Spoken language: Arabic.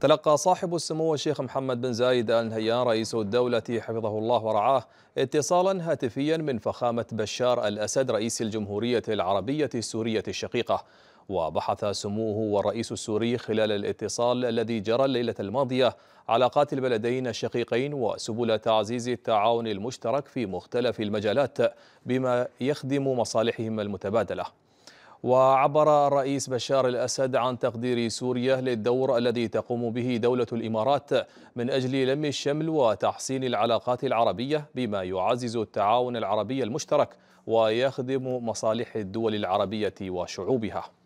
تلقى صاحب السمو الشيخ محمد بن زايد آل نهيان رئيس الدولة حفظه الله ورعاه اتصالا هاتفيا من فخامة بشار الأسد رئيس الجمهورية العربية السورية الشقيقة وبحث سموه والرئيس السوري خلال الاتصال الذي جرى الليلة الماضية علاقات البلدين الشقيقين وسبل تعزيز التعاون المشترك في مختلف المجالات بما يخدم مصالحهما المتبادلة وعبر الرئيس بشار الأسد عن تقدير سوريا للدور الذي تقوم به دولة الإمارات من أجل لم الشمل وتحسين العلاقات العربية بما يعزز التعاون العربي المشترك ويخدم مصالح الدول العربية وشعوبها